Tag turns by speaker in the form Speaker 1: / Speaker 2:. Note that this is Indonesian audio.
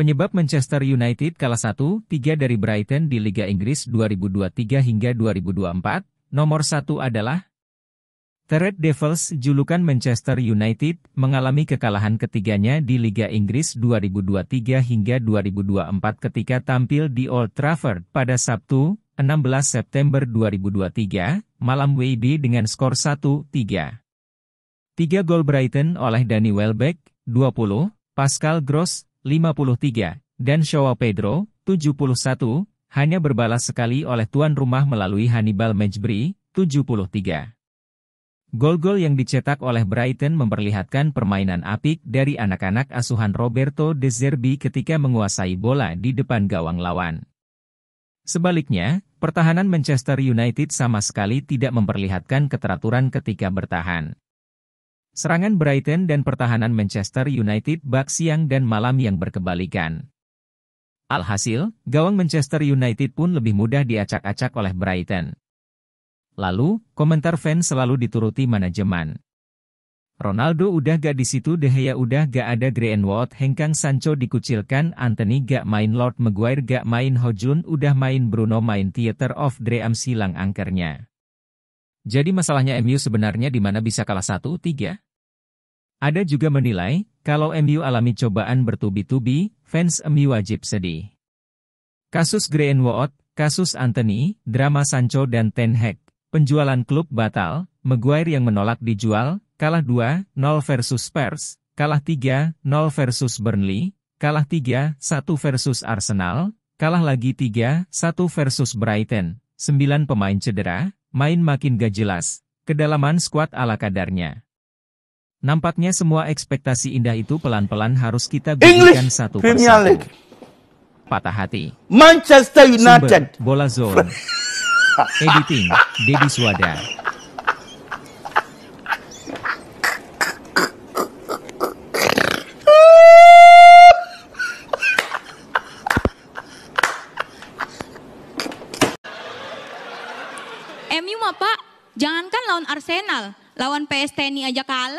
Speaker 1: Penyebab Manchester United kalah 1-3 dari Brighton di Liga Inggris 2023 hingga 2024, nomor satu adalah The Red Devils julukan Manchester United mengalami kekalahan ketiganya di Liga Inggris 2023 hingga 2024 ketika tampil di Old Trafford pada Sabtu, 16 September 2023, malam WIB dengan skor 1-3. 3 gol Brighton oleh Danny Welbeck, 20, Pascal Gross, 53, dan Showa Pedro, 71, hanya berbalas sekali oleh tuan rumah melalui Hannibal Mejbri, 73. Gol-gol yang dicetak oleh Brighton memperlihatkan permainan apik dari anak-anak asuhan Roberto De Zerbi ketika menguasai bola di depan gawang lawan. Sebaliknya, pertahanan Manchester United sama sekali tidak memperlihatkan keteraturan ketika bertahan. Serangan Brighton dan pertahanan Manchester United bak siang dan malam yang berkebalikan. Alhasil, gawang Manchester United pun lebih mudah diacak-acak oleh Brighton. Lalu, komentar fans selalu dituruti manajemen. Ronaldo udah gak di situ De Gea udah gak ada Greenwood, Hengkang Sancho dikucilkan, Anthony gak main Lord Maguire gak main Hojun udah main Bruno main Theater of Dreams silang angkernya. Jadi masalahnya MU sebenarnya di mana bisa kalah 1-3? Ada juga menilai, kalau MU alami cobaan bertubi-tubi, fans MU wajib sedih. Kasus Greenwood, kasus Anthony, drama Sancho dan Ten Hag, penjualan klub batal, Maguire yang menolak dijual, kalah 2-0 versus Spurs, kalah 3-0 versus Burnley, kalah 3-1 versus Arsenal, kalah lagi 3-1 versus Brighton, 9 pemain cedera, main makin gak jelas, kedalaman skuad ala kadarnya. Nampaknya semua ekspektasi indah itu pelan-pelan harus kita berikan satu persatu. Patah hati. Manchester United. Sumber, bola zone. Editing, Deddy Suwada. MU mah Pak, jangankan lawan Arsenal, lawan PS TNI aja kalah.